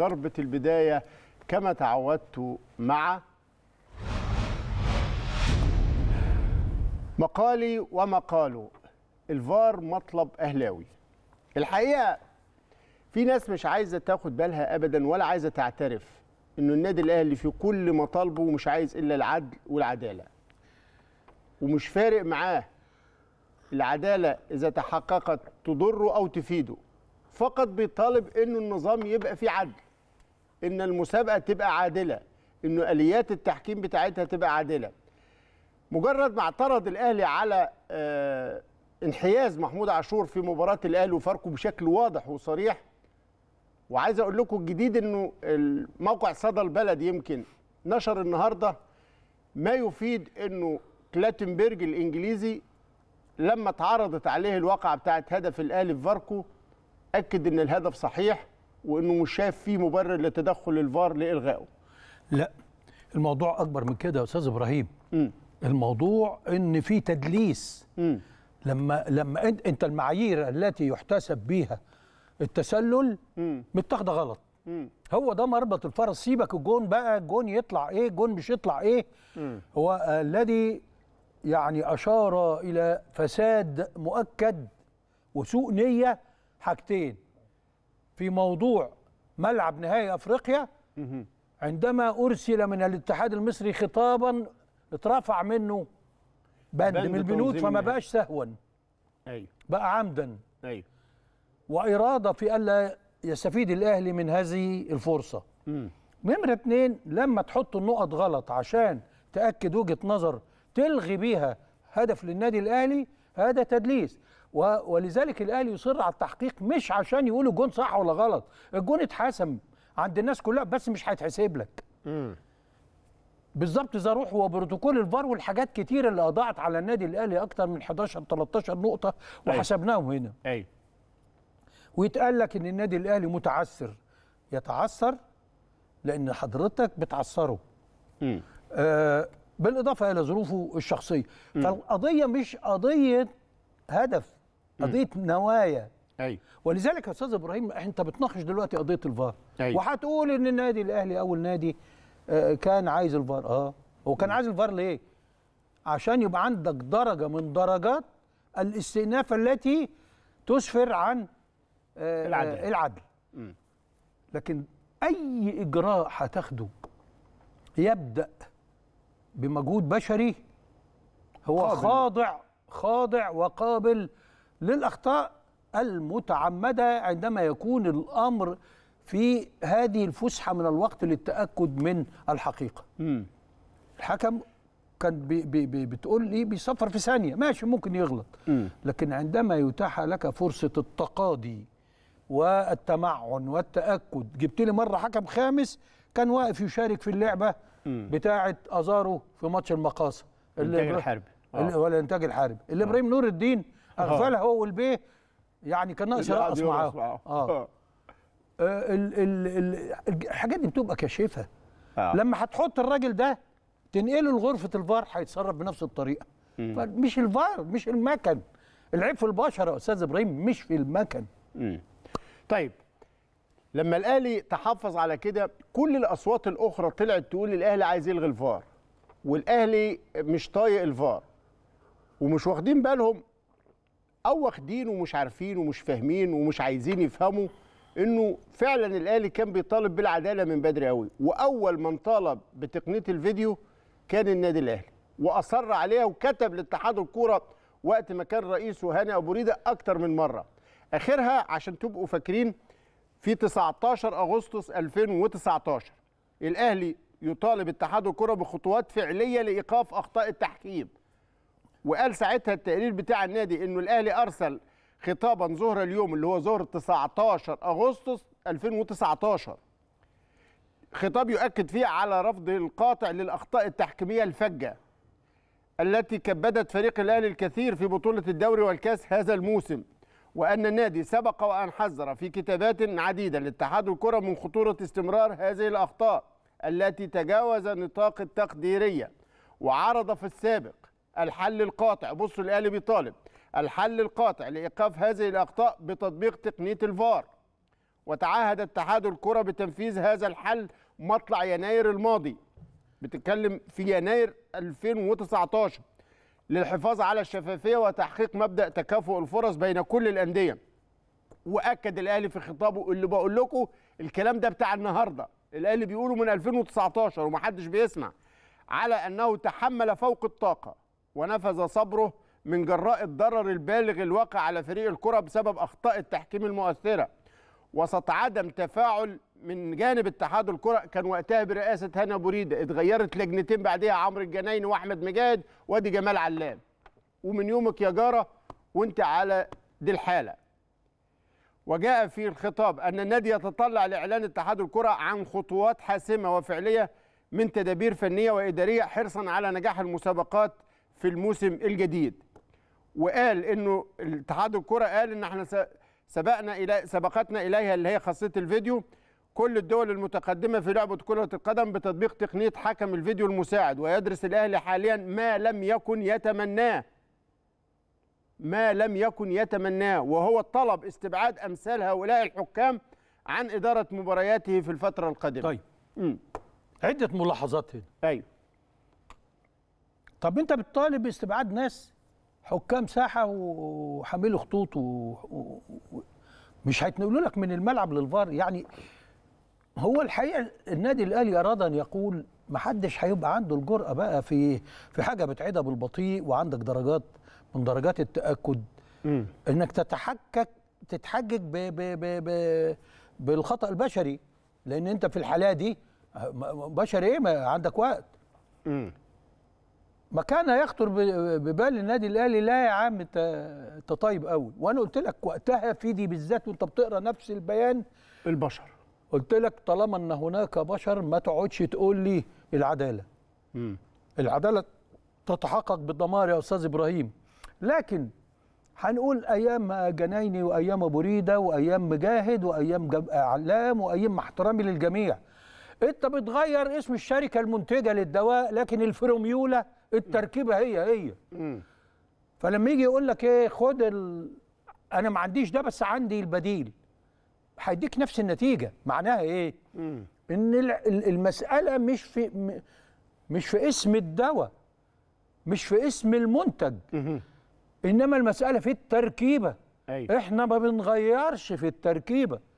ضربة البداية كما تعودت مع مقالي ومقاله الفار مطلب أهلاوي الحقيقة في ناس مش عايزة تاخد بالها أبدا ولا عايزة تعترف إنه النادي الأهلي في كل مطالبه مش عايز إلا العدل والعدالة ومش فارق معاه العدالة إذا تحققت تضره أو تفيده فقط بيطالب إنه النظام يبقى فيه عدل ان المسابقه تبقى عادله انه اليات التحكيم بتاعتها تبقى عادله مجرد ما اعترض الاهلي على آه، انحياز محمود عاشور في مباراه الاهلي وفاركه بشكل واضح وصريح وعايز اقول لكم الجديد انه موقع صدى البلد يمكن نشر النهارده ما يفيد انه كلاتنبرج الانجليزي لما اتعرضت عليه الواقعه بتاعت هدف الاهلي في فاركو اكد ان الهدف صحيح وانه مش شايف فيه مبرر لتدخل الفار لالغائه لا الموضوع اكبر من كده يا استاذ ابراهيم م. الموضوع ان في تدليس م. لما لما انت المعايير التي يحتسب بها التسلل متاخده غلط هو ده مربط الفرس سيبك الجون بقى الجون يطلع ايه الجون مش يطلع ايه هو الذي يعني اشار الى فساد مؤكد وسوء نيه حاجتين في موضوع ملعب نهائي افريقيا عندما ارسل من الاتحاد المصري خطابا اترفع منه بند, بند من البنود فما بقاش سهوا ايوه بقى عمدا ايوه واراده في الا يستفيد الاهلي من هذه الفرصه نمره اتنين لما تحط النقط غلط عشان تاكد وجهه نظر تلغي بيها هدف للنادي الاهلي هذا تدليس ولذلك الاهلي يصر على التحقيق مش عشان يقولوا الجون صح ولا غلط الجون اتحسم عند الناس كلها بس مش هيتحسب لك بالظبط زي روح وبروتوكول الفار والحاجات كتير اللي اضاعت على النادي الاهلي اكتر من 11 13 نقطه أيوه. وحسبناهم هنا ايوه ويتقال لك ان النادي الاهلي متعثر يتعثر لان حضرتك بتعثره امم آه بالاضافه الى ظروفه الشخصيه فالقضيه مش قضيه هدف قضيه نوايا أي. ولذلك يا استاذ ابراهيم انت بتناقش دلوقتي قضيه الفار أي. وهتقول ان النادي الاهلي اول نادي آه، كان عايز الفار اه هو كان عايز الفار ليه عشان يبقى عندك درجه من درجات الاستئناف التي تسفر عن آه، العدل, العدل. لكن اي اجراء هتاخده يبدا بمجهود بشري هو خاضع خاضع وقابل للاخطاء المتعمده عندما يكون الامر في هذه الفسحه من الوقت للتاكد من الحقيقه. الحكم كان بي بي بتقول لي بيصفر في ثانيه ماشي ممكن يغلط لكن عندما يتاح لك فرصه التقاضي والتمعن والتاكد جبت لي مره حكم خامس كان واقف يشارك في اللعبه بتاعه ازارو في ماتش المقاصه آه. الانتاج الحربي ولا الانتاج الحربي اللي آه. ابراهيم نور الدين اغفلها آه. آه. هو والبيه يعني كان ناقص يرقص معاه اه, آه. الحاجات دي بتبقى كاشفه آه. لما هتحط الراجل ده تنقله لغرفه الفار هيتصرف بنفس الطريقه مم. فمش الفار مش المكن العيب في البشر يا استاذ ابراهيم مش في المكن مم. طيب لما الاهلي تحفظ على كده كل الاصوات الاخرى طلعت تقول الاهلي عايز يلغي الفار والاهلي مش طايق الفار ومش واخدين بالهم او واخدين ومش عارفين ومش فاهمين ومش عايزين يفهموا انه فعلا الاهلي كان بيطالب بالعداله من بدري قوي واول من طالب بتقنيه الفيديو كان النادي الاهلي واصر عليها وكتب لاتحاد الكوره وقت ما كان رئيسه هاني ابو ريده اكتر من مره اخرها عشان تبقوا فاكرين في 19 اغسطس 2019 الاهلي يطالب اتحاد الكره بخطوات فعليه لايقاف اخطاء التحكيم وقال ساعتها التقرير بتاع النادي انه الاهلي ارسل خطابا ظهر اليوم اللي هو ظهر 19 اغسطس 2019 خطاب يؤكد فيه على رفض القاطع للاخطاء التحكيميه الفجه التي كبدت فريق الاهلي الكثير في بطوله الدوري والكاس هذا الموسم وان النادي سبق وان حذر في كتابات عديده لاتحاد الكره من خطوره استمرار هذه الاخطاء التي تجاوز نطاق التقديريه وعرض في السابق الحل القاطع بصوا الاهلي بيطالب الحل القاطع لايقاف هذه الاخطاء بتطبيق تقنيه الفار وتعهد اتحاد الكره بتنفيذ هذا الحل مطلع يناير الماضي بتتكلم في يناير 2019 للحفاظ على الشفافيه وتحقيق مبدا تكافؤ الفرص بين كل الانديه واكد الاهلي في خطابه اللي بقول لكم الكلام ده بتاع النهارده الاهلي بيقوله من 2019 ومحدش بيسمع على انه تحمل فوق الطاقه ونفذ صبره من جراء الضرر البالغ الواقع على فريق الكرة بسبب أخطاء التحكيم المؤثرة وسط عدم تفاعل من جانب اتحاد الكرة كان وقتها برئاسة هنا بوريدة اتغيرت لجنتين بعدها عمرو الجنين وأحمد مجاد وادي جمال علام ومن يومك يا جارة وانت على دي الحالة وجاء في الخطاب أن النادي يتطلع لإعلان اتحاد الكرة عن خطوات حاسمة وفعلية من تدابير فنية وإدارية حرصا على نجاح المسابقات في الموسم الجديد وقال انه اتحاد الكره قال ان احنا سبقنا الى سبقتنا اليها اللي هي خاصيه الفيديو كل الدول المتقدمه في لعبه كره القدم بتطبيق تقنيه حكم الفيديو المساعد ويدرس الاهلي حاليا ما لم يكن يتمناه ما لم يكن يتمناه وهو طلب استبعاد امثال هؤلاء الحكام عن اداره مبارياته في الفتره القادمه طيب م. عده ملاحظات هنا ايوه طب انت بتطالب باستبعاد ناس حكام ساحه وحاملوا خطوط و... و... مش هيتنقلوا لك من الملعب للفار يعني هو الحقيقه النادي الاهلي اراد ان يقول ما حدش هيبقى عنده الجرأه بقى في في حاجه بتعيدها بالبطيء وعندك درجات من درجات التاكد م. انك تتحكك تتحجج ب... ب... ب... ب... بالخطا البشري لان انت في الحاله دي بشري ايه ما عندك وقت م. ما كان يخطر ببال النادي الاهلي لا يا عم انت طيب قوي وانا قلت لك وقتها في دي بالذات وانت بتقرا نفس البيان البشر قلت لك طالما ان هناك بشر ما تقعدش تقول لي العداله م. العداله تتحقق بالدمار يا استاذ ابراهيم لكن هنقول ايام جنايني وايام ابو ريده وايام مجاهد وايام علام وايام احترامي للجميع انت بتغير اسم الشركه المنتجه للدواء لكن الفرميوله التركيبه هي هي فلما يجي يقول لك ايه خد ال... انا ما عنديش ده بس عندي البديل هيديك نفس النتيجه معناها ايه مم. ان المساله مش في مش في اسم الدواء مش في اسم المنتج مم. انما المساله في التركيبه أي. أيوة. احنا ما بنغيرش في التركيبه